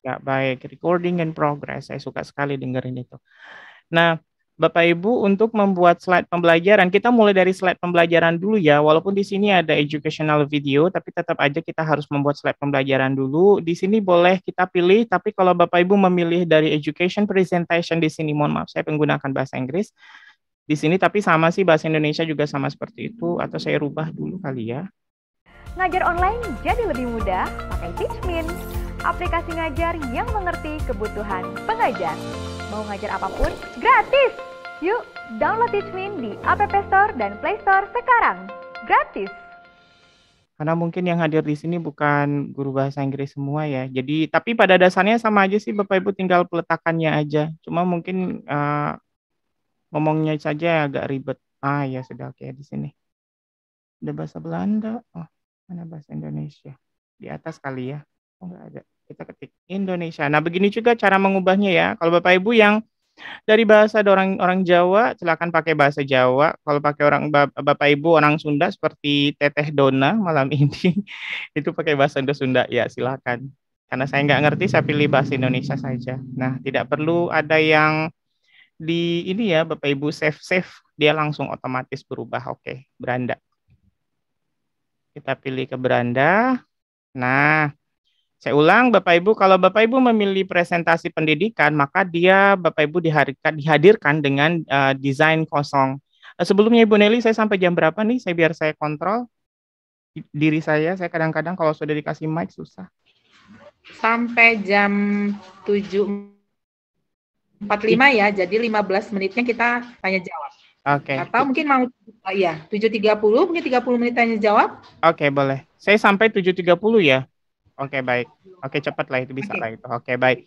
Ya, baik. Recording in progress, saya suka sekali dengerin itu. Nah, Bapak Ibu untuk membuat slide pembelajaran. Kita mulai dari slide pembelajaran dulu ya. Walaupun di sini ada educational video, tapi tetap aja kita harus membuat slide pembelajaran dulu. Di sini boleh kita pilih, tapi kalau Bapak Ibu memilih dari education presentation di sini, mohon maaf saya menggunakan bahasa Inggris. Di sini tapi sama sih bahasa Indonesia juga sama seperti itu atau saya rubah dulu kali ya. Ngajar online jadi lebih mudah pakai Teachmin aplikasi ngajar yang mengerti kebutuhan pengajar. Mau ngajar apapun, gratis! Yuk, download Teachmin di App Store dan Play Store sekarang. Gratis! Karena mungkin yang hadir di sini bukan guru bahasa Inggris semua ya. Jadi, tapi pada dasarnya sama aja sih Bapak Ibu tinggal peletakannya aja. Cuma mungkin uh, ngomongnya saja agak ribet. Ah ya sudah oke okay, di sini. Ada bahasa Belanda. Oh, mana bahasa Indonesia? Di atas kali ya. Enggak oh, ada. Kita ketik Indonesia. Nah, begini juga cara mengubahnya ya. Kalau Bapak Ibu yang dari bahasa orang orang Jawa, silakan pakai bahasa Jawa. Kalau pakai orang Bapak Ibu orang Sunda seperti Teteh Dona malam ini itu pakai bahasa Sunda ya, silakan. Karena saya nggak ngerti, saya pilih bahasa Indonesia saja. Nah, tidak perlu ada yang di ini ya Bapak Ibu save save dia langsung otomatis berubah. Oke, beranda. Kita pilih ke beranda. Nah, saya ulang, Bapak Ibu, kalau Bapak Ibu memilih presentasi pendidikan, maka dia Bapak Ibu dihadirkan, dihadirkan dengan uh, desain kosong. Uh, sebelumnya Ibu Nelly, saya sampai jam berapa nih? Saya biar saya kontrol diri saya. Saya kadang-kadang kalau sudah dikasih mic susah. Sampai jam 7.45 ya, jadi 15 menitnya kita tanya jawab. Oke. Okay. Atau mungkin mau iya, Tujuh ya 7.30, mungkin 30 menit tanya jawab. Oke, okay, boleh. Saya sampai 7.30 ya. Oke, okay, baik. Oke, okay, cepat lah itu bisa okay. lah itu. Oke, okay, gitu. baik.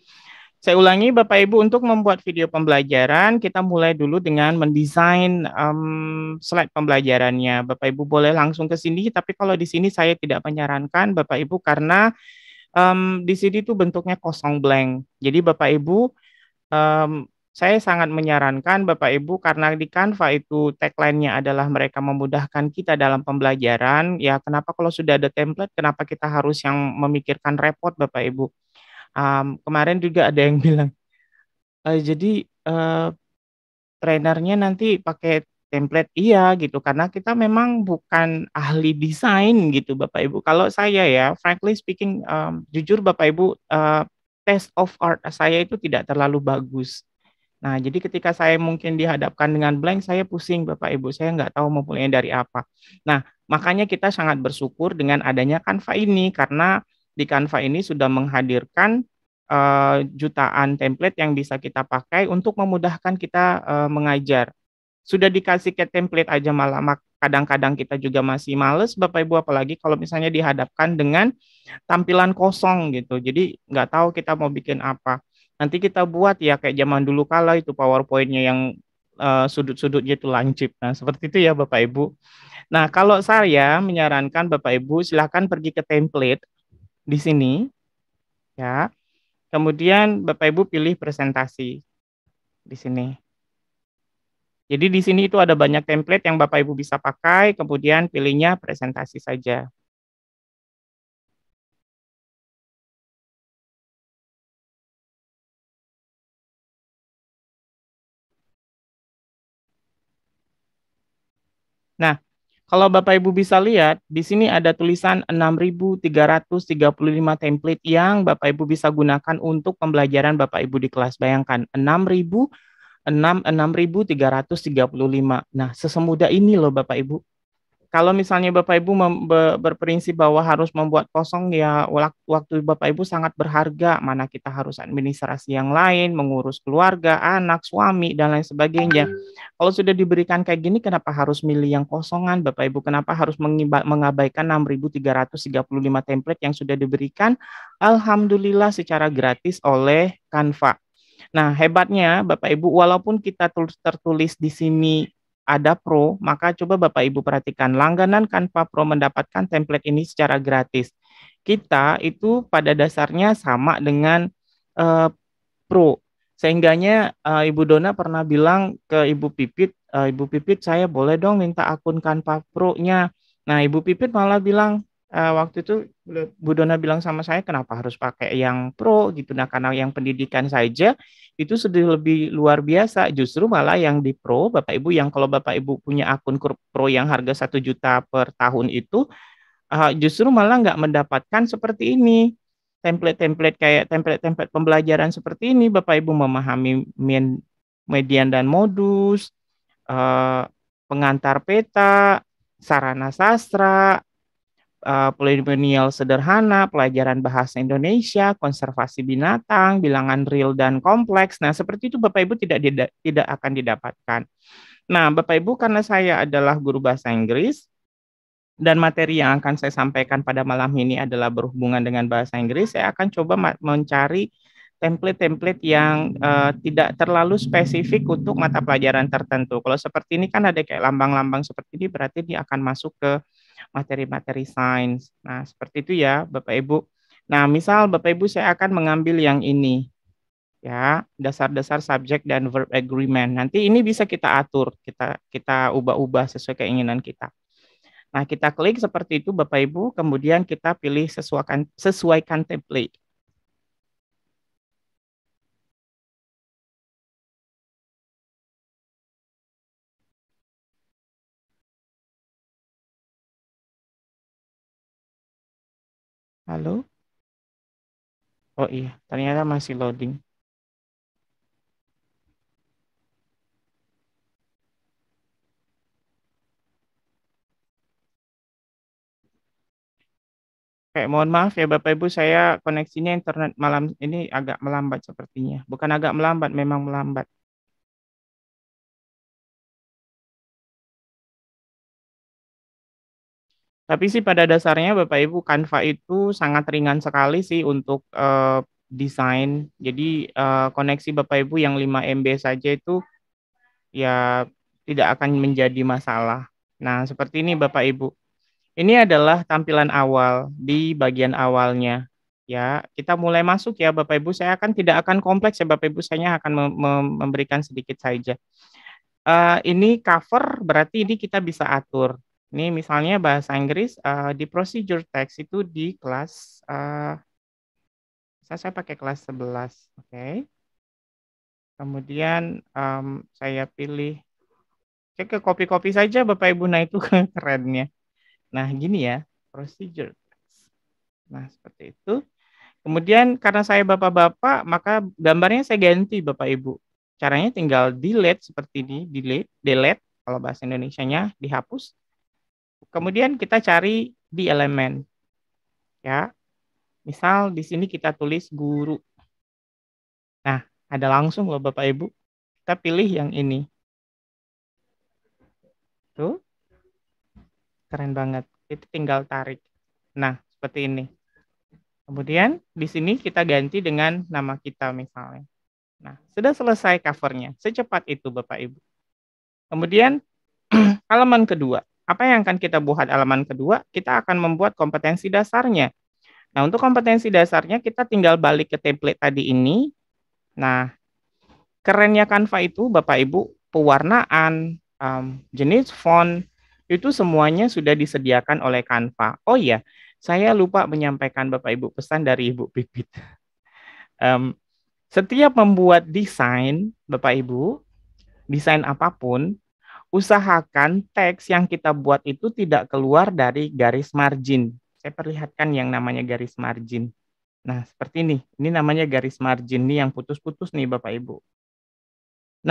Saya ulangi Bapak Ibu untuk membuat video pembelajaran kita mulai dulu dengan mendesain um, slide pembelajarannya. Bapak Ibu boleh langsung ke sini, tapi kalau di sini saya tidak menyarankan Bapak Ibu karena um, di sini tuh bentuknya kosong blank. Jadi Bapak Ibu um, saya sangat menyarankan Bapak Ibu karena di Canva itu tagline-nya adalah mereka memudahkan kita dalam pembelajaran. Ya, kenapa kalau sudah ada template, kenapa kita harus yang memikirkan repot Bapak Ibu? Um, kemarin juga ada yang bilang, e, jadi uh, trainernya nanti pakai template iya gitu karena kita memang bukan ahli desain gitu Bapak Ibu. Kalau saya ya, frankly speaking, um, jujur Bapak Ibu, uh, eh, test of art saya itu tidak terlalu bagus Nah, jadi ketika saya mungkin dihadapkan dengan blank, saya pusing, Bapak Ibu, saya nggak tahu mulai dari apa. Nah, makanya kita sangat bersyukur dengan adanya Canva ini, karena di Canva ini sudah menghadirkan uh, jutaan template yang bisa kita pakai untuk memudahkan kita uh, mengajar. Sudah dikasih ke template aja malah kadang-kadang kita juga masih males, Bapak Ibu, apalagi kalau misalnya dihadapkan dengan tampilan kosong gitu. Jadi nggak tahu kita mau bikin apa nanti kita buat ya kayak zaman dulu kala itu powerpointnya yang uh, eh, sudut-sudutnya itu lancip nah seperti itu ya bapak ibu nah kalau saya menyarankan bapak ibu silahkan pergi ke template di sini ya kemudian bapak ibu pilih presentasi di sini jadi di sini itu ada banyak template yang Bapak Ibu bisa pakai, kemudian pilihnya presentasi saja. Kalau Bapak Ibu bisa lihat, di sini ada tulisan 6.335 template yang Bapak Ibu bisa gunakan untuk pembelajaran Bapak Ibu di kelas. Bayangkan puluh 6.335. Nah, sesemudah ini loh Bapak Ibu. Kalau misalnya Bapak Ibu be berprinsip bahwa harus membuat kosong ya waktu Bapak Ibu sangat berharga, mana kita harus administrasi yang lain, mengurus keluarga, anak, suami dan lain sebagainya. Kalau sudah diberikan kayak gini kenapa harus milih yang kosongan Bapak Ibu? Kenapa harus mengabaikan 6.335 template yang sudah diberikan alhamdulillah secara gratis oleh Canva. Nah, hebatnya Bapak Ibu walaupun kita tertulis di sini ada Pro, maka coba Bapak Ibu perhatikan langganan Canva Pro mendapatkan template ini secara gratis. Kita itu pada dasarnya sama dengan uh, Pro. Sehingganya uh, eh, Ibu Dona pernah bilang ke Ibu Pipit, uh, Ibu Pipit saya boleh dong minta akun Canva Pro-nya. Nah, Ibu Pipit malah bilang, uh, waktu itu Bu Dona bilang sama saya kenapa harus pakai yang pro gitu nah karena yang pendidikan saja itu sudah lebih luar biasa justru malah yang di pro Bapak Ibu yang kalau Bapak Ibu punya akun pro yang harga satu juta per tahun itu uh, justru malah nggak mendapatkan seperti ini template-template kayak template-template pembelajaran seperti ini Bapak Ibu memahami median dan modus eh, pengantar peta sarana sastra uh, eh, polinomial sederhana, pelajaran bahasa Indonesia, konservasi binatang, bilangan real dan kompleks. Nah, seperti itu Bapak Ibu tidak tidak, tidak akan didapatkan. Nah, Bapak Ibu karena saya adalah guru bahasa Inggris dan materi yang akan saya sampaikan pada malam ini adalah berhubungan dengan bahasa Inggris, saya akan coba mencari template-template yang uh, tidak terlalu spesifik untuk mata pelajaran tertentu. Kalau seperti ini kan ada kayak lambang-lambang seperti ini, berarti dia akan masuk ke materi-materi sains. Nah, seperti itu ya, Bapak Ibu. Nah, misal Bapak Ibu saya akan mengambil yang ini. Ya, dasar-dasar subjek dan verb agreement. Nanti ini bisa kita atur, kita kita ubah-ubah sesuai keinginan kita. Nah, kita klik seperti itu Bapak Ibu, kemudian kita pilih sesuaikan sesuaikan template. Halo? Oh iya, ternyata masih loading. Oke, mohon maaf ya Bapak Ibu, saya koneksinya internet malam ini agak melambat sepertinya. Bukan agak melambat, memang melambat. Tapi sih pada dasarnya Bapak Ibu Canva itu sangat ringan sekali sih untuk uh, desain. Jadi uh, koneksi Bapak Ibu yang 5 MB saja itu ya tidak akan menjadi masalah. Nah, seperti ini Bapak Ibu. Ini adalah tampilan awal di bagian awalnya. Ya, kita mulai masuk ya Bapak Ibu. Saya akan tidak akan kompleks ya Bapak Ibu, saya akan mem mem memberikan sedikit saja. Uh, ini cover berarti ini kita bisa atur ini misalnya bahasa Inggris uh, di procedure text itu di kelas uh, saya pakai kelas 11, oke. Okay. Kemudian um, saya pilih cek ke copy-copy saja Bapak Ibu nah itu kerennya. Nah, gini ya, procedure text. Nah, seperti itu. Kemudian karena saya bapak-bapak, maka gambarnya saya ganti Bapak Ibu. Caranya tinggal delete seperti ini, delete, delete kalau bahasa Indonesianya dihapus. Kemudian kita cari di elemen. Ya. Misal di sini kita tulis guru. Nah, ada langsung loh Bapak Ibu. Kita pilih yang ini. Tuh. Keren banget. Itu tinggal tarik. Nah, seperti ini. Kemudian di sini kita ganti dengan nama kita misalnya. Nah, sudah selesai covernya. Secepat itu Bapak Ibu. Kemudian halaman kedua apa yang akan kita buat halaman kedua? Kita akan membuat kompetensi dasarnya. Nah, untuk kompetensi dasarnya kita tinggal balik ke template tadi ini. Nah, kerennya Canva itu Bapak Ibu pewarnaan, um, jenis font itu semuanya sudah disediakan oleh Canva. Oh iya, saya lupa menyampaikan Bapak Ibu pesan dari Ibu Pipit. Um, setiap membuat desain, Bapak Ibu, desain apapun, usahakan teks yang kita buat itu tidak keluar dari garis margin. Saya perlihatkan yang namanya garis margin. Nah, seperti ini. Ini namanya garis margin nih yang putus-putus nih Bapak Ibu.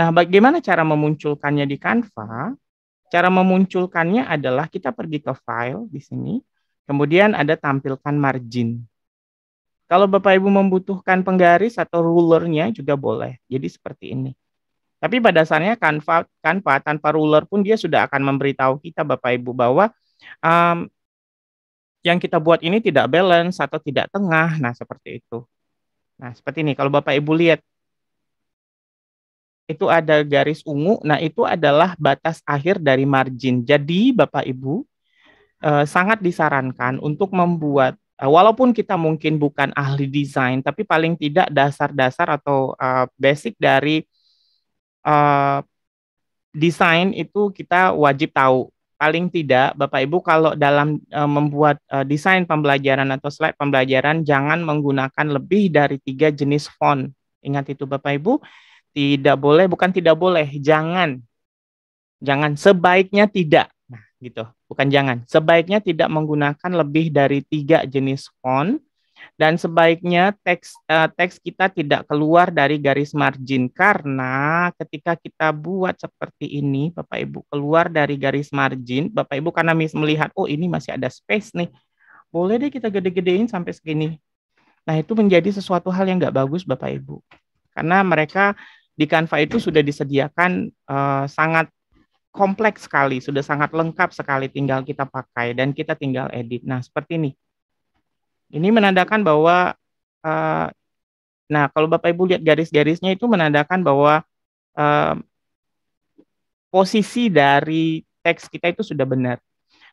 Nah, bagaimana cara memunculkannya di Canva? Cara memunculkannya adalah kita pergi ke file di sini, kemudian ada tampilkan margin. Kalau Bapak Ibu membutuhkan penggaris atau rulernya juga boleh. Jadi seperti ini. Tapi pada dasarnya kanva, kanva tanpa ruler pun dia sudah akan memberitahu kita Bapak Ibu bahwa um, yang kita buat ini tidak balance atau tidak tengah. Nah, seperti itu. Nah, seperti ini kalau Bapak Ibu lihat itu ada garis ungu. Nah, itu adalah batas akhir dari margin. Jadi, Bapak Ibu eh, sangat disarankan untuk membuat walaupun kita mungkin bukan ahli desain, tapi paling tidak dasar-dasar atau uh, basic dari uh, desain itu kita wajib tahu. Paling tidak, Bapak Ibu, kalau dalam uh, membuat uh, desain pembelajaran atau slide pembelajaran, jangan menggunakan lebih dari tiga jenis font. Ingat itu, Bapak Ibu, tidak boleh, bukan tidak boleh, jangan, jangan sebaiknya tidak. Nah, gitu, bukan jangan, sebaiknya tidak menggunakan lebih dari tiga jenis font dan sebaiknya teks uh, teks kita tidak keluar dari garis margin karena ketika kita buat seperti ini, Bapak Ibu keluar dari garis margin, Bapak Ibu karena mis melihat oh ini masih ada space nih, boleh deh kita gede-gedein sampai segini. Nah itu menjadi sesuatu hal yang nggak bagus Bapak Ibu karena mereka di Canva itu sudah disediakan uh, sangat kompleks sekali, sudah sangat lengkap sekali tinggal kita pakai dan kita tinggal edit. Nah, seperti ini. Ini menandakan bahwa uh, nah kalau Bapak Ibu lihat garis-garisnya itu menandakan bahwa uh, posisi dari teks kita itu sudah benar.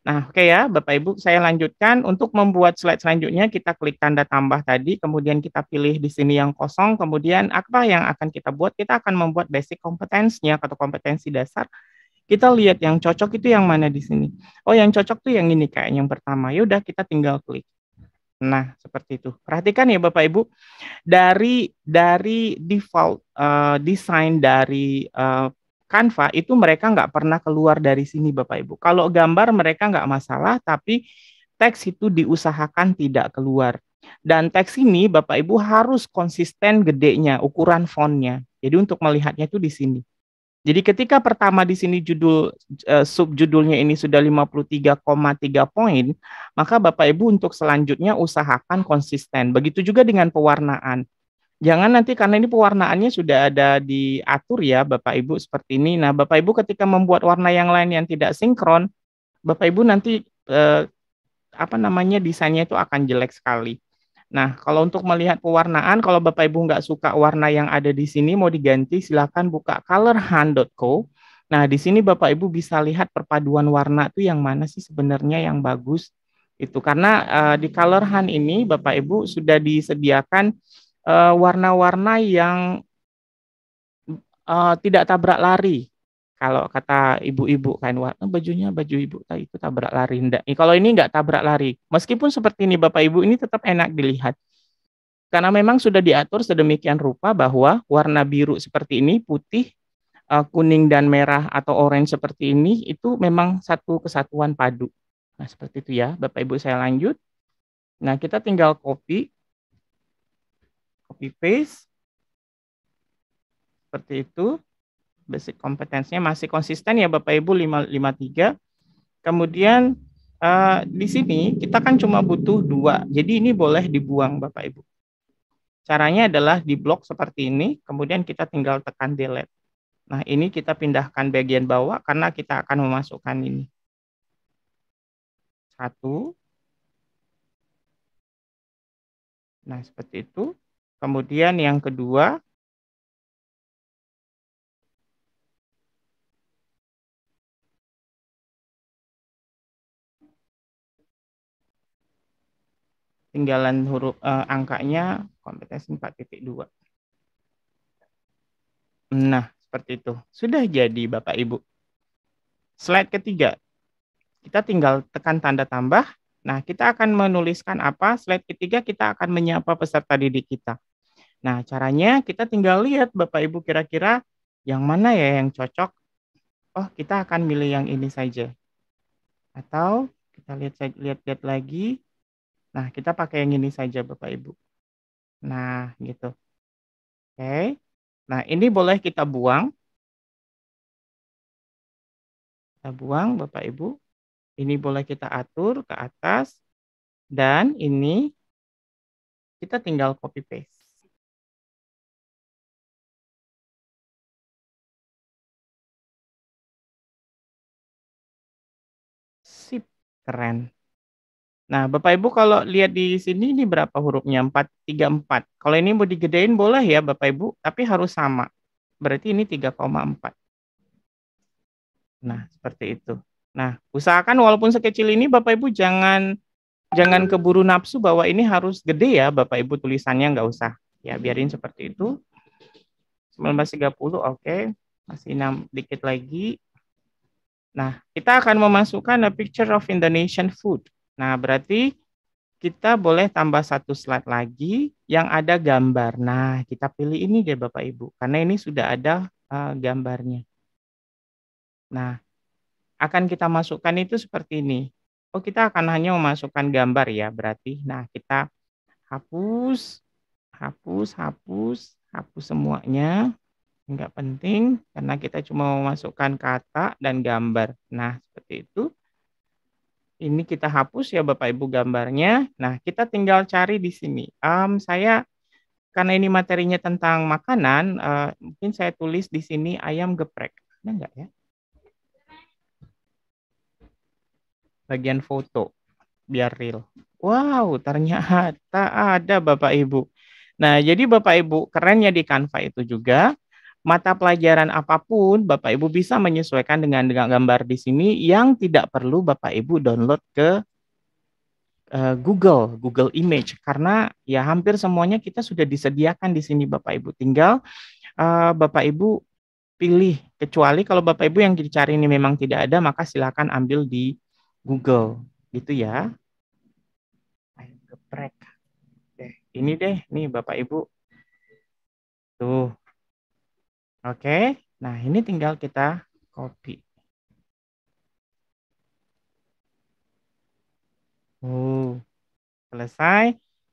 Nah, oke okay ya, Bapak Ibu, saya lanjutkan. Untuk membuat slide selanjutnya, kita klik tanda tambah tadi, kemudian kita pilih di sini yang kosong, kemudian apa yang akan kita buat? Kita akan membuat basic kompetensinya atau kompetensi dasar. Kita lihat yang cocok itu yang mana di sini. Oh, yang cocok tuh yang ini kayak yang pertama. Yaudah, kita tinggal klik. Nah, seperti itu. Perhatikan ya Bapak Ibu, dari dari default uh, desain dari uh, Canva itu mereka nggak pernah keluar dari sini Bapak Ibu. Kalau gambar mereka nggak masalah, tapi teks itu diusahakan tidak keluar. Dan teks ini Bapak Ibu harus konsisten gedenya, ukuran fontnya. Jadi untuk melihatnya itu di sini. Jadi ketika pertama di sini judul eh, sub judulnya ini sudah 53,3 poin, maka Bapak Ibu untuk selanjutnya usahakan konsisten. Begitu juga dengan pewarnaan. Jangan nanti karena ini pewarnaannya sudah ada diatur ya Bapak Ibu seperti ini. Nah, Bapak Ibu ketika membuat warna yang lain yang tidak sinkron, Bapak Ibu nanti eh, apa namanya desainnya itu akan jelek sekali. Nah, kalau untuk melihat pewarnaan, kalau Bapak Ibu nggak suka warna yang ada di sini, mau diganti, silakan buka colorhand.co. Nah, di sini Bapak Ibu bisa lihat perpaduan warna itu yang mana sih sebenarnya yang bagus. Itu karena uh, di colorhand ini Bapak Ibu sudah disediakan eh, warna-warna uh, yang uh, tidak tabrak lari kalau kata ibu-ibu kain warna eh, bajunya baju ibu tak itu tabrak lari ndak kalau ini nggak tabrak lari meskipun seperti ini bapak ibu ini tetap enak dilihat karena memang sudah diatur sedemikian rupa bahwa warna biru seperti ini putih eh, kuning dan merah atau orange seperti ini itu memang satu kesatuan padu nah seperti itu ya bapak ibu saya lanjut nah kita tinggal copy copy paste seperti itu basic kompetensinya masih konsisten ya Bapak Ibu 553. Kemudian uh, di sini kita kan cuma butuh dua, jadi ini boleh dibuang Bapak Ibu. Caranya adalah di blok seperti ini, kemudian kita tinggal tekan delete. Nah ini kita pindahkan bagian bawah karena kita akan memasukkan ini. Satu. Nah seperti itu. Kemudian yang kedua, tinggalan huruf eh, angkanya kompetensi 4.2. Nah, seperti itu. Sudah jadi Bapak Ibu. Slide ketiga. Kita tinggal tekan tanda tambah. Nah, kita akan menuliskan apa? Slide ketiga kita akan menyapa peserta didik kita. Nah, caranya kita tinggal lihat Bapak Ibu kira-kira yang mana ya yang cocok. Oh, kita akan milih yang ini saja. Atau kita lihat lihat-lihat lagi Nah, kita pakai yang ini saja Bapak Ibu. Nah, gitu. Oke. Okay. Nah, ini boleh kita buang. Kita buang Bapak Ibu. Ini boleh kita atur ke atas dan ini kita tinggal copy paste. Sip, keren. Nah, Bapak Ibu kalau lihat di sini ini berapa hurufnya? 4 3 4. Kalau ini mau digedein boleh ya Bapak Ibu, tapi harus sama. Berarti ini 3,4. Nah, seperti itu. Nah, usahakan walaupun sekecil ini Bapak Ibu jangan jangan keburu nafsu bahwa ini harus gede ya Bapak Ibu tulisannya nggak usah. Ya, biarin seperti itu. 1930 oke. Okay. Masih enam, dikit lagi. Nah, kita akan memasukkan a picture of Indonesian food. Nah, berarti kita boleh tambah satu slide lagi yang ada gambar. Nah, kita pilih ini deh Bapak Ibu, karena ini sudah ada uh, gambarnya. Nah, akan kita masukkan itu seperti ini. Oh, kita akan hanya memasukkan gambar ya berarti. Nah, kita hapus, hapus, hapus, hapus semuanya. Enggak penting karena kita cuma memasukkan kata dan gambar. Nah, seperti itu ini kita hapus ya Bapak Ibu gambarnya. Nah, kita tinggal cari di sini. Um, saya karena ini materinya tentang makanan, uh, mungkin saya tulis di sini ayam geprek. Ada enggak ya? Bagian foto biar real. Wow, ternyata ada Bapak Ibu. Nah, jadi Bapak Ibu kerennya di Canva itu juga mata pelajaran apapun Bapak Ibu bisa menyesuaikan dengan, gambar di sini yang tidak perlu Bapak Ibu download ke eh, Google, Google Image karena ya hampir semuanya kita sudah disediakan di sini Bapak Ibu. Tinggal eh, Bapak Ibu pilih kecuali kalau Bapak Ibu yang dicari ini memang tidak ada maka silakan ambil di Google gitu ya. Ayo geprek. Deh, ini deh nih Bapak Ibu. Tuh, Oke, nah ini tinggal kita copy. Oh, selesai.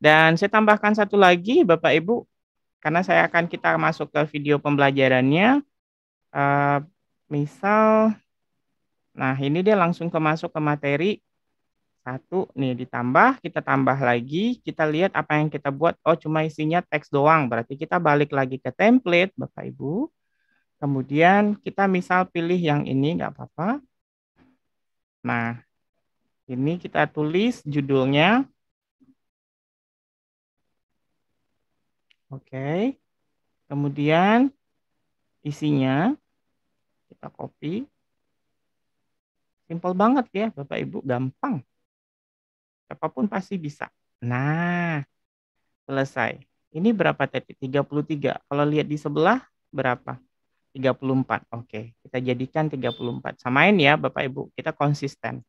Dan saya tambahkan satu lagi, Bapak Ibu, karena saya akan kita masuk ke video pembelajarannya. Uh, misal, nah ini dia langsung ke masuk ke materi satu nih ditambah, kita tambah lagi, kita lihat apa yang kita buat. Oh, cuma isinya teks doang. Berarti kita balik lagi ke template, Bapak Ibu. Kemudian kita misal pilih yang ini, nggak apa-apa. Nah, ini kita tulis judulnya. Oke. Kemudian isinya kita copy. Simple banget ya, Bapak Ibu, gampang. Siapapun pasti bisa. Nah, selesai. Ini berapa tadi? 33. Kalau lihat di sebelah berapa? 34. Oke, kita jadikan 34. Samain ya Bapak Ibu, kita konsisten.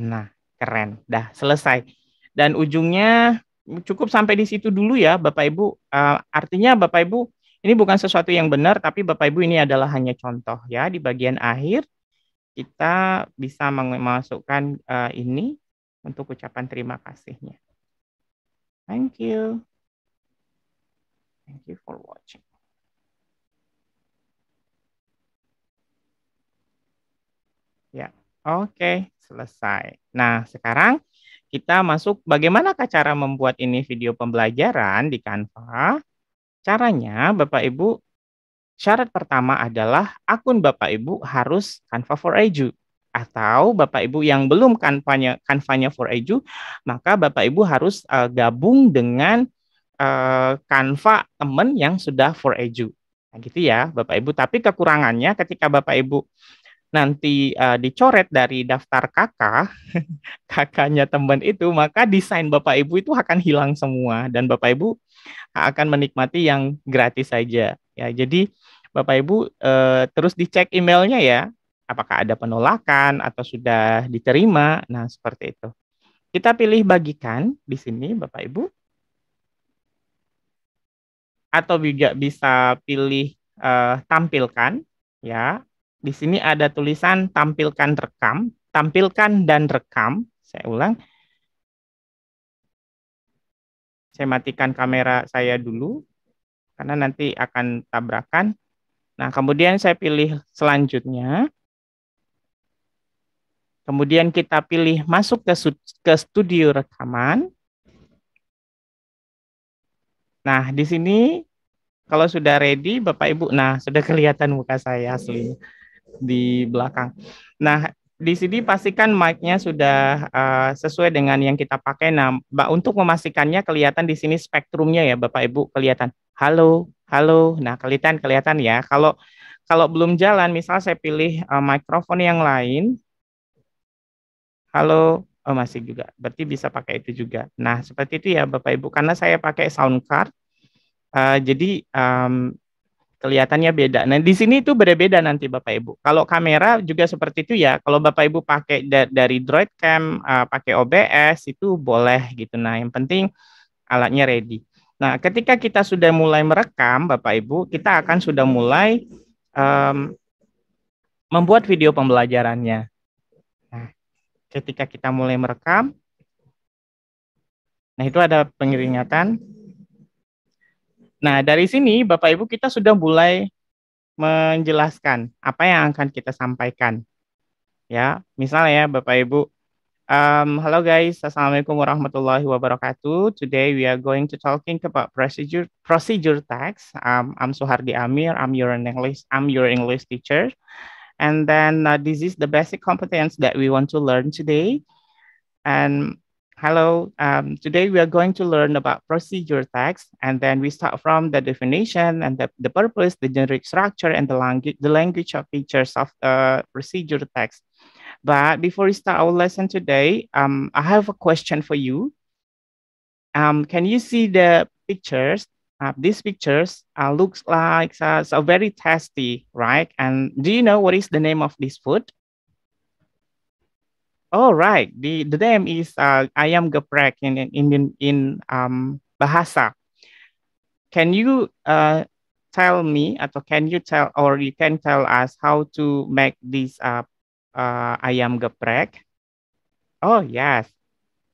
Nah, keren. Dah, selesai. Dan ujungnya cukup sampai di situ dulu ya Bapak Ibu. Uh, artinya Bapak Ibu ini bukan sesuatu yang benar tapi Bapak Ibu ini adalah hanya contoh ya di bagian akhir kita bisa memasukkan uh, ini untuk ucapan terima kasihnya. Thank you. Thank you for watching. Ya, oke, okay, selesai. Nah, sekarang kita masuk bagaimana cara membuat ini video pembelajaran di Canva. Caranya, Bapak Ibu, syarat pertama adalah akun Bapak Ibu harus Canva for Edu. Atau Bapak Ibu yang belum kanvanya, kanvanya for Edu, maka Bapak Ibu harus uh, gabung dengan uh, Canva teman yang sudah for Edu. Nah, gitu ya, Bapak Ibu. Tapi kekurangannya ketika Bapak Ibu nanti uh, dicoret dari daftar kakak, kakaknya teman itu, maka desain Bapak Ibu itu akan hilang semua dan Bapak Ibu akan menikmati yang gratis saja. Ya, jadi Bapak Ibu uh, terus dicek emailnya ya, apakah ada penolakan atau sudah diterima. Nah, seperti itu. Kita pilih bagikan di sini Bapak Ibu. Atau juga bisa pilih uh, tampilkan ya di sini ada tulisan tampilkan rekam, tampilkan dan rekam. Saya ulang. Saya matikan kamera saya dulu karena nanti akan tabrakan. Nah, kemudian saya pilih selanjutnya. Kemudian kita pilih masuk ke ke studio rekaman. Nah, di sini kalau sudah ready Bapak Ibu, nah sudah kelihatan muka saya aslinya di belakang. Nah, di sini pastikan mic-nya sudah uh, sesuai dengan yang kita pakai. Nah, Mbak, untuk memastikannya kelihatan di sini spektrumnya ya, Bapak Ibu kelihatan. Halo, halo. Nah, kelihatan kelihatan ya. Kalau kalau belum jalan, misal saya pilih uh, mikrofon yang lain. Halo, oh masih juga. Berarti bisa pakai itu juga. Nah, seperti itu ya Bapak Ibu karena saya pakai sound card. Uh, jadi um, kelihatannya beda. Nah, di sini itu berbeda nanti Bapak Ibu. Kalau kamera juga seperti itu ya. Kalau Bapak Ibu pakai da dari Droid Cam, uh, pakai OBS itu boleh gitu. Nah, yang penting alatnya ready. Nah, ketika kita sudah mulai merekam Bapak Ibu, kita akan sudah mulai um, membuat video pembelajarannya. Nah, ketika kita mulai merekam, nah itu ada pengeringatan. Nah, dari sini Bapak Ibu kita sudah mulai menjelaskan apa yang akan kita sampaikan. Ya, misalnya ya Bapak Ibu, um, hello guys, assalamualaikum warahmatullahi wabarakatuh. Today we are going to talking about procedure procedure tax. Um, I'm Suhardi Amir. I'm your English I'm your English teacher, and then uh, this is the basic competence that we want to learn today. And Hello, um, today we are going to learn about procedure tags, and then we start from the definition and the, the purpose, the generic structure, and the language, the language of features of uh, procedure tags. But before we start our lesson today, um, I have a question for you. Um, can you see the pictures? Uh, these pictures uh, looks like uh, so very tasty, right? And do you know what is the name of this food? Oh right, the the name is uh, ayam geprek in in in, in um, bahasa. Can you uh, tell me, atau can you tell or you can tell us how to make this uh, uh, ayam geprek? Oh yes,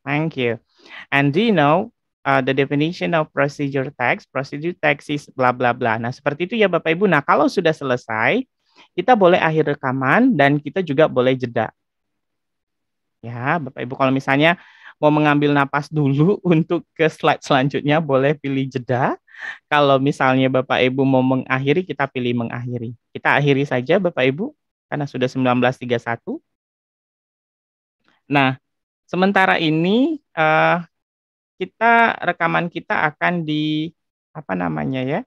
thank you. And do you know uh, the definition of procedure text? Procedure text is bla bla bla. Nah seperti itu ya Bapak Ibu. Nah kalau sudah selesai, kita boleh akhir rekaman dan kita juga boleh jeda. Ya, Bapak Ibu kalau misalnya mau mengambil napas dulu untuk ke slide selanjutnya boleh pilih jeda. Kalau misalnya Bapak Ibu mau mengakhiri, kita pilih mengakhiri. Kita akhiri saja Bapak Ibu karena sudah 1931. Nah, sementara ini uh, kita rekaman kita akan di apa namanya ya?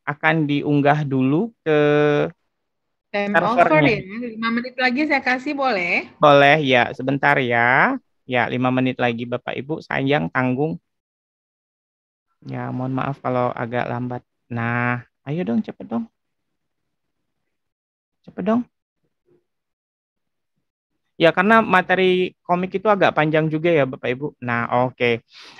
akan diunggah dulu ke Time over oh, ya. 5 menit lagi saya kasih boleh? Boleh ya, sebentar ya. Ya, 5 menit lagi Bapak Ibu, sayang tanggung. Ya, mohon maaf kalau agak lambat. Nah, ayo dong cepet dong. Cepet dong. Ya, karena materi komik itu agak panjang juga ya Bapak Ibu. Nah, oke. Okay.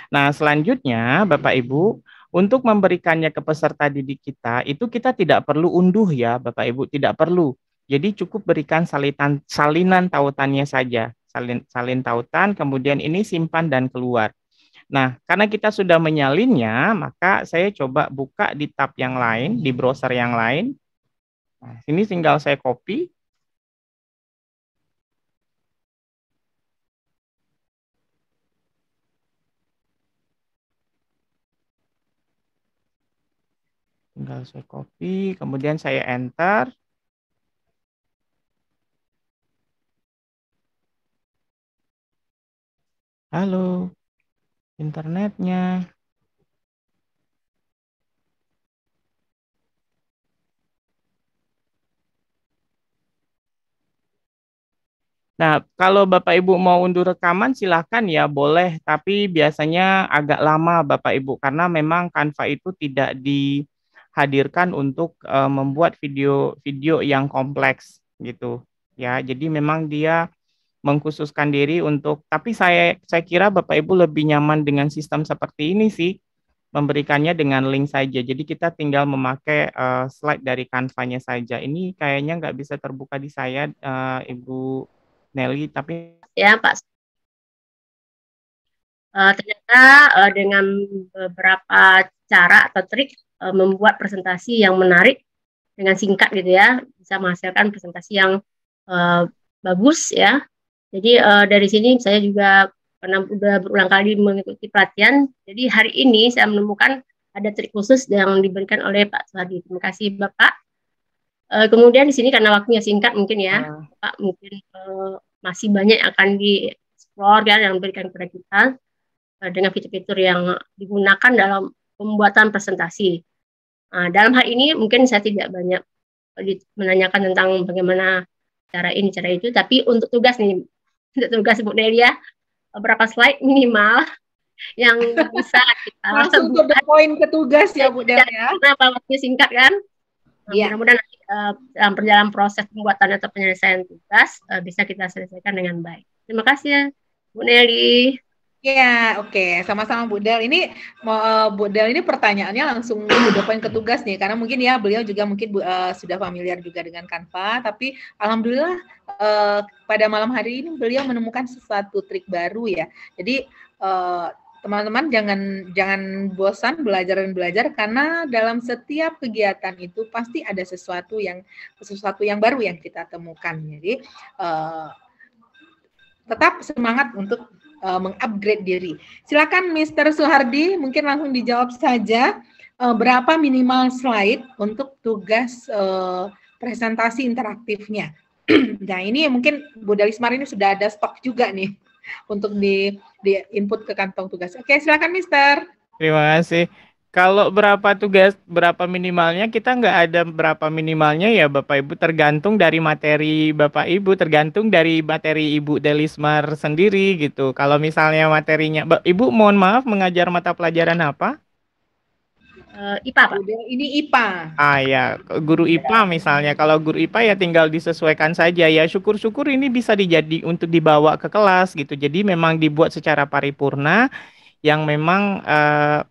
Nah, selanjutnya Bapak Ibu, untuk memberikannya ke peserta didik kita, itu kita tidak perlu unduh ya, Bapak Ibu, tidak perlu. Jadi cukup berikan salitan, salinan tautannya saja, salin, salin tautan, kemudian ini simpan dan keluar. Nah, karena kita sudah menyalinnya, maka saya coba buka di tab yang lain, di browser yang lain. Nah, sini tinggal saya copy, tinggal saya copy, kemudian saya enter. Halo, internetnya. Nah, kalau Bapak Ibu mau unduh rekaman silahkan ya, boleh. Tapi biasanya agak lama Bapak Ibu, karena memang Canva itu tidak di hadirkan untuk uh, membuat video-video yang kompleks gitu ya jadi memang dia mengkhususkan diri untuk tapi saya saya kira Bapak Ibu lebih nyaman dengan sistem seperti ini sih memberikannya dengan link saja jadi kita tinggal memakai uh, slide dari kanvanya saja ini kayaknya nggak bisa terbuka di saya uh, Ibu Nelly tapi ya Pak uh, ternyata uh, dengan beberapa cara atau trik uh, membuat presentasi yang menarik dengan singkat gitu ya bisa menghasilkan presentasi yang uh, bagus ya jadi uh, dari sini saya juga pernah udah berulang kali mengikuti pelatihan jadi hari ini saya menemukan ada trik khusus yang diberikan oleh Pak Suhardi terima kasih Bapak uh, kemudian di sini karena waktunya singkat mungkin ya ah. Pak mungkin uh, masih banyak akan di explore ya yang diberikan kepada kita Eh, dengan fitur-fitur yang digunakan dalam pembuatan presentasi. Nah, dalam hal ini mungkin saya tidak banyak menanyakan tentang bagaimana cara ini, cara itu, tapi untuk tugas nih, untuk tugas Bu Delia, beberapa slide minimal yang bisa kita langsung ke the point ke tugas ya Bu iya, Delia. Nah, waktunya singkat kan? Nah, iya. Mudah-mudahan nanti eh, dalam perjalanan proses pembuatan atau penyelesaian tugas bisa kita selesaikan dengan baik. Terima kasih ya Bu Nelly. Ya, oke. Okay. Sama-sama Bu Del. Ini uh, Bu Del ini pertanyaannya langsung dibedakan ke tugas nih karena mungkin ya beliau juga mungkin uh, sudah familiar juga dengan Canva, tapi alhamdulillah uh, pada malam hari ini beliau menemukan sesuatu trik baru ya. Jadi teman teman-teman jangan jangan bosan belajar dan belajar karena dalam setiap kegiatan itu pasti ada sesuatu yang sesuatu yang baru yang kita temukan. Jadi uh, tetap semangat untuk uh, mengupgrade diri. Silakan Mr. Suhardi mungkin langsung dijawab saja uh, berapa minimal slide untuk tugas uh, presentasi interaktifnya. nah, ini mungkin Bu Dalismar ini sudah ada stok juga nih untuk di di input ke kantong tugas. Oke, silakan Mister. Terima kasih. Kalau berapa tugas, berapa minimalnya, kita nggak ada berapa minimalnya ya Bapak Ibu, tergantung dari materi Bapak Ibu, tergantung dari materi Ibu Delismar sendiri gitu. Kalau misalnya materinya, Ibu mohon maaf mengajar mata pelajaran apa? uh, eh, IPA Pak. Ini IPA. Ah ya, guru IPA misalnya. Kalau guru IPA ya tinggal disesuaikan saja ya. Syukur-syukur ini bisa dijadi untuk dibawa ke kelas gitu. Jadi memang dibuat secara paripurna yang memang uh,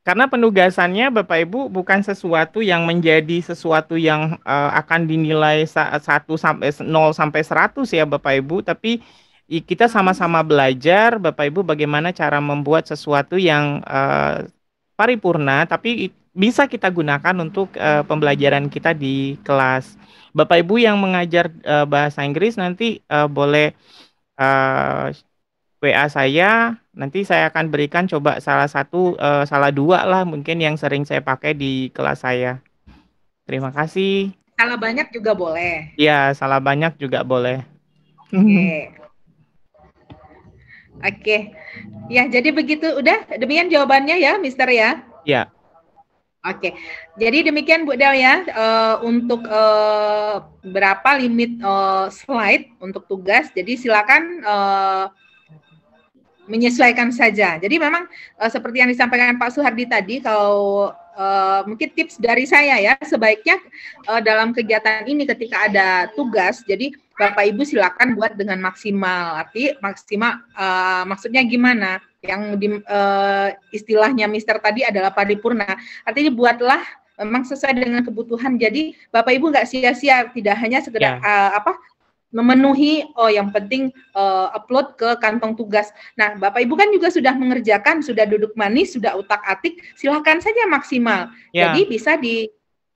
karena penugasannya Bapak Ibu bukan sesuatu yang menjadi sesuatu yang uh, akan dinilai satu 1 sampai 0 sampai 100 ya Bapak Ibu, tapi kita sama-sama belajar Bapak Ibu bagaimana cara membuat sesuatu yang uh, paripurna tapi bisa kita gunakan untuk uh, pembelajaran kita di kelas. Bapak Ibu yang mengajar uh, bahasa Inggris nanti uh, boleh uh, WA saya Nanti saya akan berikan coba salah satu, uh, salah dua lah mungkin yang sering saya pakai di kelas saya. Terima kasih. Salah banyak juga boleh. Iya, salah banyak juga boleh. Oke. Okay. Oke. Okay. Ya, jadi begitu. Udah, demikian jawabannya ya, Mister ya? Ya. Oke, okay. jadi demikian Bu Del ya uh, untuk uh, berapa limit uh, slide untuk tugas. Jadi silakan uh, menyesuaikan saja. Jadi memang uh, seperti yang disampaikan Pak Suhardi tadi, kalau uh, mungkin tips dari saya ya, sebaiknya uh, dalam kegiatan ini ketika ada tugas, jadi Bapak Ibu silakan buat dengan maksimal. Arti maksimal, uh, maksudnya gimana? Yang di, uh, istilahnya Mister tadi adalah paripurna. Artinya buatlah memang sesuai dengan kebutuhan. Jadi Bapak Ibu nggak sia-sia, tidak hanya sekedar ya. uh, apa memenuhi oh yang penting uh, upload ke kantong tugas. Nah, Bapak Ibu kan juga sudah mengerjakan, sudah duduk manis, sudah utak-atik, silahkan saja maksimal. Hmm, yeah. Jadi bisa di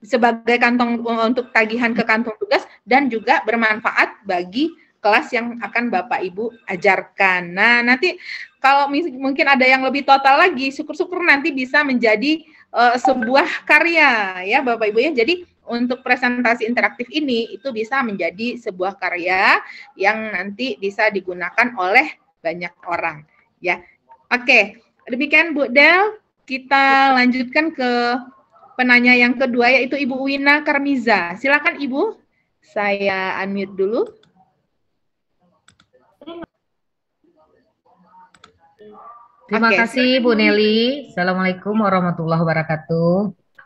sebagai kantong eh, untuk tagihan ke kantong tugas dan juga bermanfaat bagi kelas yang akan Bapak Ibu ajarkan. Nah, nanti kalau mungkin ada yang lebih total lagi, syukur-syukur nanti bisa menjadi uh, sebuah karya ya Bapak Ibu ya. Jadi untuk presentasi interaktif ini itu bisa menjadi sebuah karya yang nanti bisa digunakan oleh banyak orang ya. Oke, demikian Bu Del, kita lanjutkan ke penanya yang kedua yaitu Ibu Wina Karmiza. Silakan Ibu, saya unmute dulu. Terima okay. kasih Bu Neli. Assalamualaikum warahmatullahi wabarakatuh.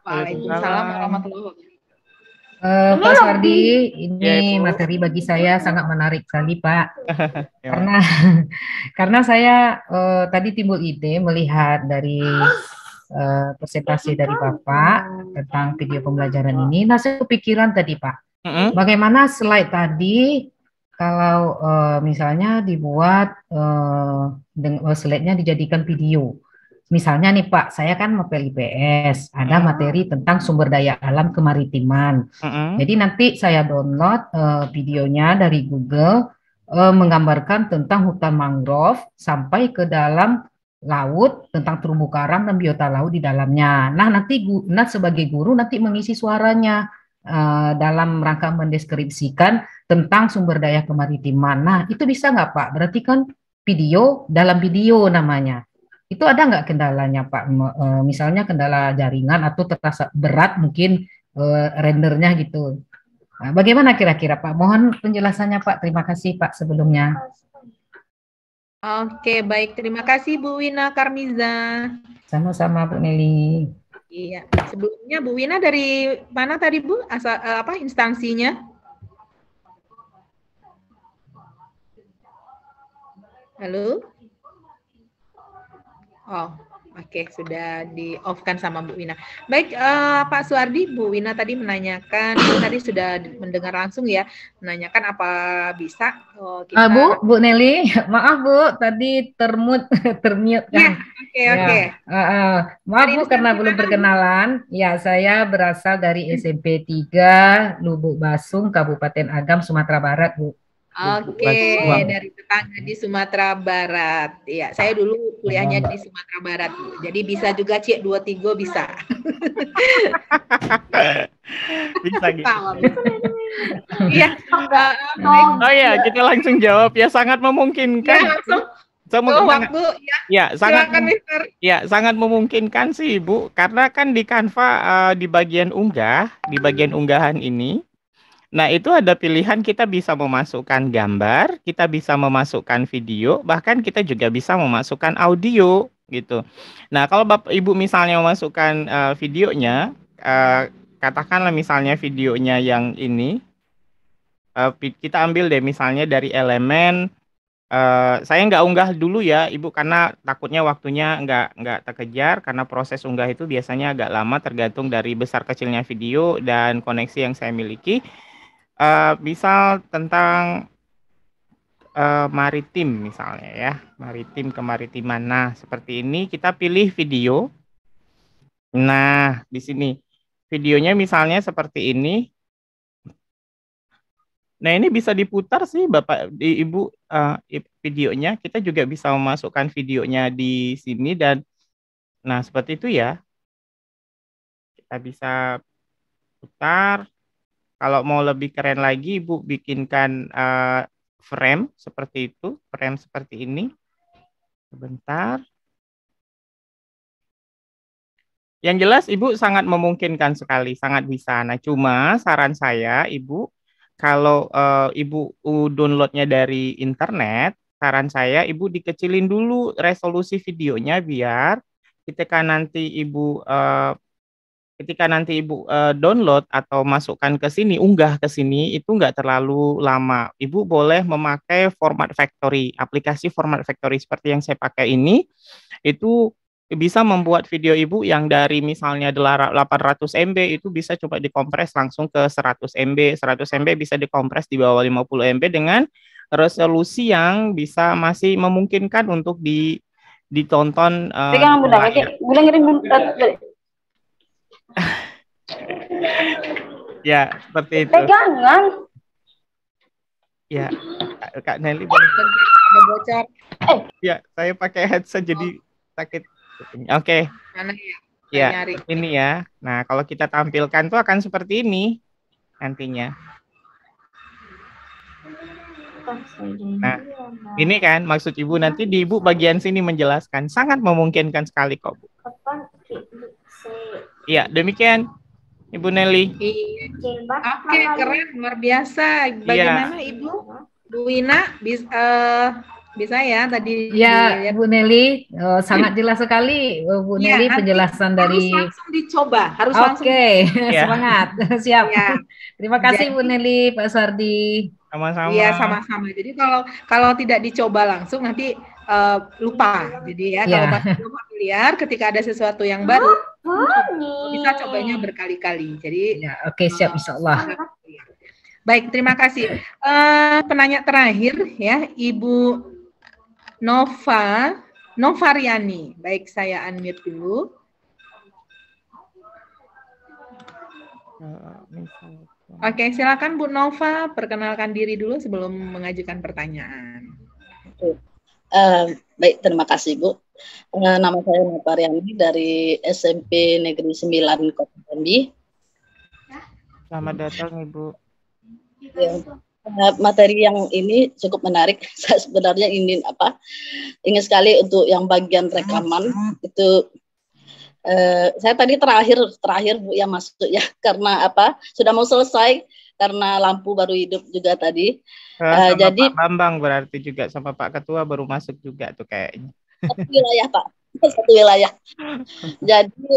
Waalaikumsalam warahmatullahi wabarakatuh. Uh, Pak Sardi, ini ya, materi bagi saya sangat menarik sekali Pak, ya, karena karena saya uh, tadi timbul ide melihat dari uh, presentasi dari Bapak tentang video pembelajaran ini. Nah, saya kepikiran tadi Pak, mm -hmm. bagaimana slide tadi kalau uh, misalnya dibuat uh, slide-nya dijadikan video. Misalnya nih Pak, saya kan mau PLIPS, ada -huh. materi tentang sumber daya alam kemaritiman. Uh -huh. Jadi nanti saya download uh, videonya dari Google uh, menggambarkan tentang hutan mangrove sampai ke dalam laut tentang terumbu karang dan biota laut di dalamnya. Nah nanti Nat sebagai guru nanti mengisi suaranya uh, dalam rangka mendeskripsikan tentang sumber daya kemaritiman. Nah itu bisa nggak Pak? Berarti kan video dalam video namanya itu ada nggak kendalanya Pak? E, misalnya kendala jaringan atau terasa berat mungkin e, rendernya gitu. Nah, bagaimana kira-kira Pak? Mohon penjelasannya Pak. Terima kasih Pak sebelumnya. Oke, baik. Terima kasih Bu Wina Karmiza. Sama-sama Bu Nelly. Iya. Sebelumnya Bu Wina dari mana tadi Bu? Asa, e, apa instansinya? Halo? Oh, oke okay. sudah di off kan sama Bu Wina. Baik uh, Pak Suardi, Bu Wina tadi menanyakan tadi sudah mendengar langsung ya, menanyakan apa bisa oh, kita... uh, Bu Bu Nelly, maaf Bu, tadi termut termute kan. Ya, oke ya, oke. Maaf Bu karena belum perkenalan. Ya saya berasal dari hmm. SMP 3 Lubuk Basung, Kabupaten Agam, Sumatera Barat Bu. Oke, okay, dari tetangga di Sumatera Barat. Ya, saya dulu kuliahnya di Sumatera Barat. Jadi bisa juga Cik 23 bisa. bisa gitu. Iya. oh ya, kita langsung jawab ya sangat memungkinkan. Ya, langsung. So, oh, waktu ya. Ya, sangat Ya, sangat memungkinkan sih, Bu, karena kan di Canva uh, di bagian unggah, di bagian unggahan ini Nah, itu ada pilihan kita bisa memasukkan gambar, kita bisa memasukkan video, bahkan kita juga bisa memasukkan audio gitu. Nah, kalau Bapak Ibu misalnya memasukkan uh, videonya, uh, katakanlah misalnya videonya yang ini uh, kita ambil deh misalnya dari elemen Uh, saya nggak unggah dulu ya ibu karena takutnya waktunya nggak nggak terkejar karena proses unggah itu biasanya agak lama tergantung dari besar kecilnya video dan koneksi yang saya miliki uh, misal tentang uh, maritim misalnya ya maritim kemaritiman nah seperti ini kita pilih video nah di sini videonya misalnya seperti ini nah ini bisa diputar sih bapak di ibu uh, videonya kita juga bisa memasukkan videonya di sini dan nah seperti itu ya kita bisa putar kalau mau lebih keren lagi, Ibu bikinkan uh, frame seperti itu, frame seperti ini. Sebentar. Yang jelas Ibu sangat memungkinkan sekali, sangat bisa. Nah, cuma saran saya Ibu, kalau uh, Ibu downloadnya dari internet, saran saya Ibu dikecilin dulu resolusi videonya biar ketika nanti Ibu uh, ketika nanti ibu uh, download atau masukkan ke sini, unggah ke sini itu nggak terlalu lama. Ibu boleh memakai format factory, aplikasi format factory seperti yang saya pakai ini, itu bisa membuat video ibu yang dari misalnya 800 MB itu bisa coba dikompres langsung ke 100 MB. 100 MB bisa dikompres di bawah 50 MB dengan resolusi yang bisa masih memungkinkan untuk di ditonton. Uh, Tidak, bunda, bunda ngirim ya, seperti itu. Pegangan. Ya, ya, Kak Nelly boleh. Ada bocor. Eh. Ya, saya pakai headset jadi sakit. Oke. Okay. Mana ya? Ya, nyari. ini ya. Nah, kalau kita tampilkan tuh akan seperti ini nantinya. Nah, ini kan maksud Ibu nanti di Ibu bagian sini menjelaskan sangat memungkinkan sekali kok, Bu. Iya, demikian Ibu Nelly. Oke, okay, keren, luar biasa. Bagaimana ya. Ibu Wina, bis, uh, bisa ya tadi? Iya, ya. Bu Nelly, oh, sangat jelas sekali Bu ya, Nelly penjelasan dari. Harus langsung dicoba, harus okay. langsung. Oke, ya. semangat, siap. Ya. Terima kasih Jadi, Bu Nelly, Pak Sardi. Sama-sama. Iya, sama-sama. Jadi kalau kalau tidak dicoba langsung nanti uh, lupa. Jadi ya, ya. kalau iya. pas familiar, ketika ada sesuatu yang baru bisa cobanya berkali-kali. Jadi ya, oke okay, siap insya Allah. Baik, terima kasih. Uh, penanya terakhir ya, Ibu Nova Novariani. Baik, saya unmute dulu. Oke, okay, silakan Bu Nova perkenalkan diri dulu sebelum mengajukan pertanyaan. Uh, baik, terima kasih Bu. Eh, nama saya Nataryani dari SMP Negeri 9 Kota Jambi. Selamat datang Ibu. Ya, eh, materi yang ini cukup menarik. Saya sebenarnya ingin apa? Ingin sekali untuk yang bagian rekaman itu eh, saya tadi terakhir terakhir Bu yang masuk ya karena apa? Sudah mau selesai karena lampu baru hidup juga tadi. uh, jadi Pak Bambang berarti juga sama Pak Ketua baru masuk juga tuh kayaknya satu wilayah Pak, satu wilayah. Jadi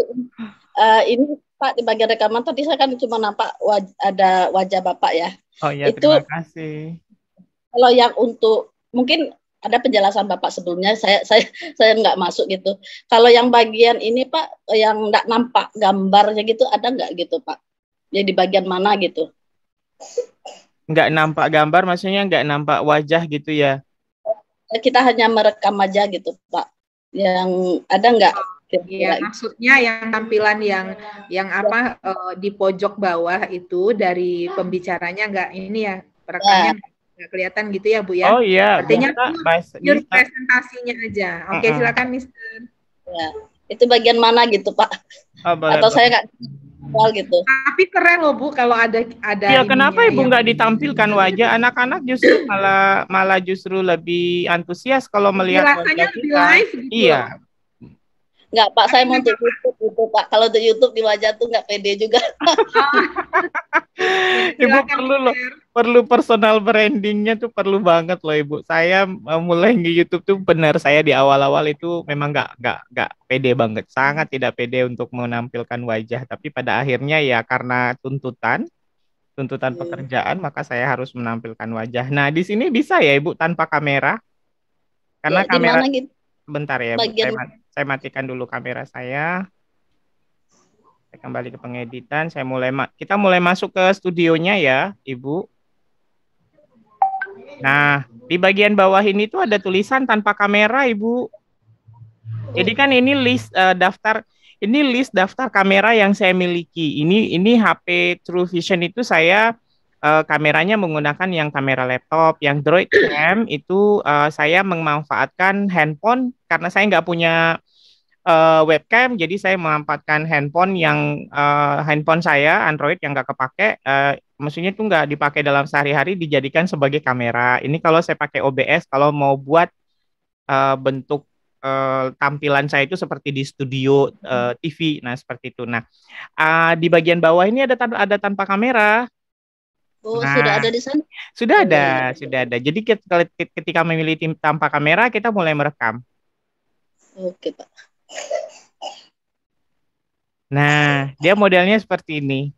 uh, ini Pak di bagian rekaman tadi saya kan cuma nampak waj ada wajah Bapak ya. Oh ya itu, terima kasih. Kalau yang untuk mungkin ada penjelasan Bapak sebelumnya, saya saya saya nggak masuk gitu. Kalau yang bagian ini Pak, yang nggak nampak gambarnya gitu, ada nggak gitu Pak? Jadi bagian mana gitu? Nggak nampak gambar, maksudnya nggak nampak wajah gitu ya? kita hanya merekam aja gitu Pak yang ada nggak Ya, maksudnya yang tampilan yang yang apa uh, di pojok bawah itu dari pembicaranya nggak ini ya perekamnya iya. nggak kelihatan gitu ya Bu ya. Oh iya. Artinya itu presentasinya aja. Oke, okay, uh -uh. silakan Mister. Ya, itu bagian mana gitu Pak? Oh, Atau saya nggak gitu. Tapi keren loh Bu kalau ada ada. Ya kenapa Ibu nggak ditampilkan gitu. wajah anak-anak justru malah malah justru lebih antusias kalau melihat Rasanya wajah kita. Live gitu. Iya. Enggak Pak, saya mau untuk YouTube itu Pak. Kalau untuk YouTube di wajah tuh nggak pede juga. Ibu perlu loh, perlu personal brandingnya tuh perlu banget loh Ibu. Saya eh, mulai di YouTube tuh benar saya di awal-awal itu memang nggak nggak nggak pede banget, sangat tidak pede untuk menampilkan wajah. Tapi pada akhirnya ya karena tuntutan tuntutan hmm. pekerjaan maka saya harus menampilkan wajah. Nah, di sini bisa ya Ibu tanpa kamera? Karena ya, kamera gitu? Bentar ya, Bagian... saya, saya matikan dulu kamera saya. Saya kembali ke pengeditan, saya mulai ma kita mulai masuk ke studionya ya, Ibu. Nah, di bagian bawah ini tuh ada tulisan tanpa kamera, Ibu. Jadi kan ini list uh, daftar ini list daftar kamera yang saya miliki. Ini ini HP True Vision itu saya uh, kameranya menggunakan yang kamera laptop, yang Droid Cam itu uh, saya memanfaatkan handphone karena saya nggak punya uh, webcam, jadi saya memanfaatkan handphone yang uh, handphone saya Android yang nggak kepake, uh, maksudnya itu nggak dipakai dalam sehari-hari dijadikan sebagai kamera. Ini kalau saya pakai OBS, kalau mau buat uh, bentuk uh, tampilan saya itu seperti di studio uh, TV, nah seperti itu. Nah, uh, di bagian bawah ini ada ada tanpa kamera. Oh, nah, sudah ada di sana? Sudah oh, ada, ya. sudah ada. Jadi kita, ketika memilih tim tanpa kamera, kita mulai merekam. Oke, Pak. Nah, dia modelnya seperti ini.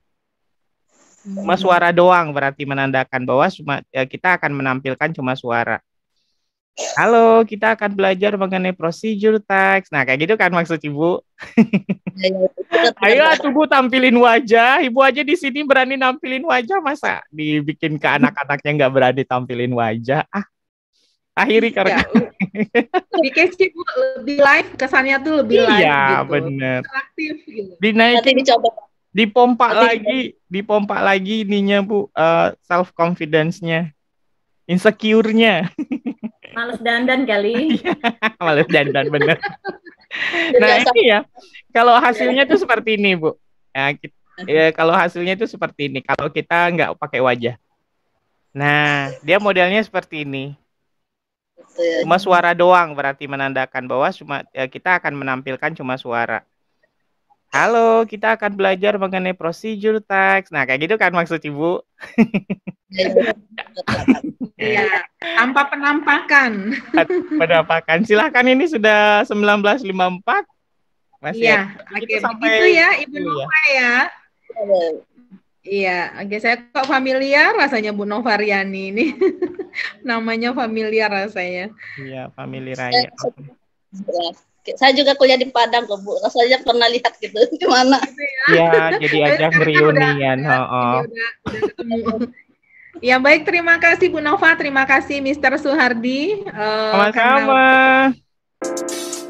Cuma hmm. suara doang berarti menandakan bahwa cuma ya, kita akan menampilkan cuma suara. Halo, kita akan belajar mengenai prosedur tax. Nah, kayak gitu kan maksud Ibu. Iya, iya, Ayo tunggu tampilin wajah. Ibu aja di sini berani nampilin wajah, masa dibikin ke anak-anaknya nggak berani tampilin wajah. Ah. Akhiri iya. karena lebih ibu lebih live kesannya tuh lebih live iya, gitu. bener. Interaktif gitu. Dinaikin, Nanti dicoba. Dipompa Nanti lagi, dipompa lagi ininya Bu, uh, eh, self confidence-nya. Insecure-nya. Males dandan kali. Iya, males dandan bener. nah ini ya, kalau hasilnya tuh seperti ini Bu. Ya, ya, kalau hasilnya itu seperti ini. Kalau kita nggak pakai wajah. Nah, dia modelnya seperti ini. Cuma suara doang berarti menandakan bahwa cuma ya, kita akan menampilkan cuma suara. Halo, kita akan belajar mengenai prosedur tax. Nah, kayak gitu kan maksud Ibu? Iya, tanpa penampakan. Penampakan. Silahkan ini sudah 1954. Masih ya, ya. Oke, sampai... begitu ya Ibu Nova ya. ya. Iya, oke saya kok familiar rasanya Bu Novariani ini. Namanya familiar rasanya. Iya, familiar aja saya juga kuliah di Padang kok Bu. Saya pernah lihat gitu gimana. Gitu ya. Iya, jadi ajak kan reunian, heeh. Ya baik, terima kasih Bu Nova, terima kasih Mister Suhardi. Uh, Sama-sama. Karena...